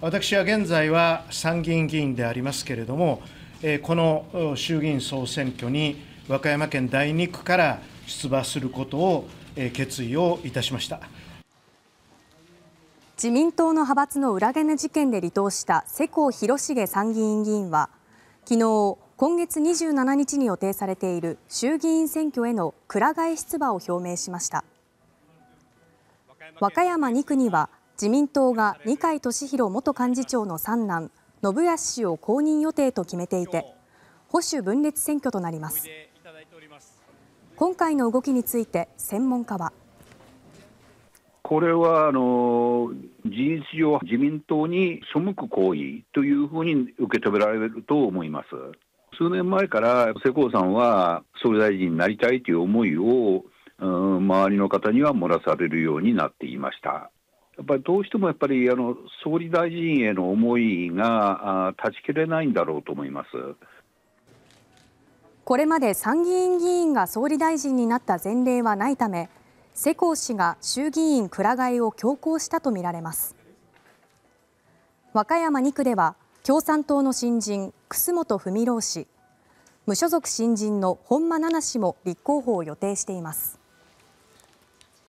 私は現在は参議院議員でありますけれども、この衆議院総選挙に和歌山県第2区から出馬することを決意をいたしました自民党の派閥の裏金事件で離党した世耕弘成参議院議員は昨日今月27日に予定されている衆議院選挙へのくら替え出馬を表明しました和歌山2区には自民党が二階俊博元幹事長の三男信康氏を公認予定と決めていて保守分裂選挙となります今回の動きについて専門家はこれはあの事実上、自民党に背く行為というふうに受け止められると思います。数年前から世耕さんは総理大臣になりたいという思いを、うん、周りの方には漏らされるようになっていました。やっぱりどうしてもやっぱりあの総理大臣への思いが断ち切れないんだろうと思います。これまで参議院議員が総理大臣になった前例はないため、世耕氏が衆議院くら替えを強行したとみられます。和歌山2区では共産党の新人楠本文郎氏、無所属新人の本間奈々氏も立候補を予定しています。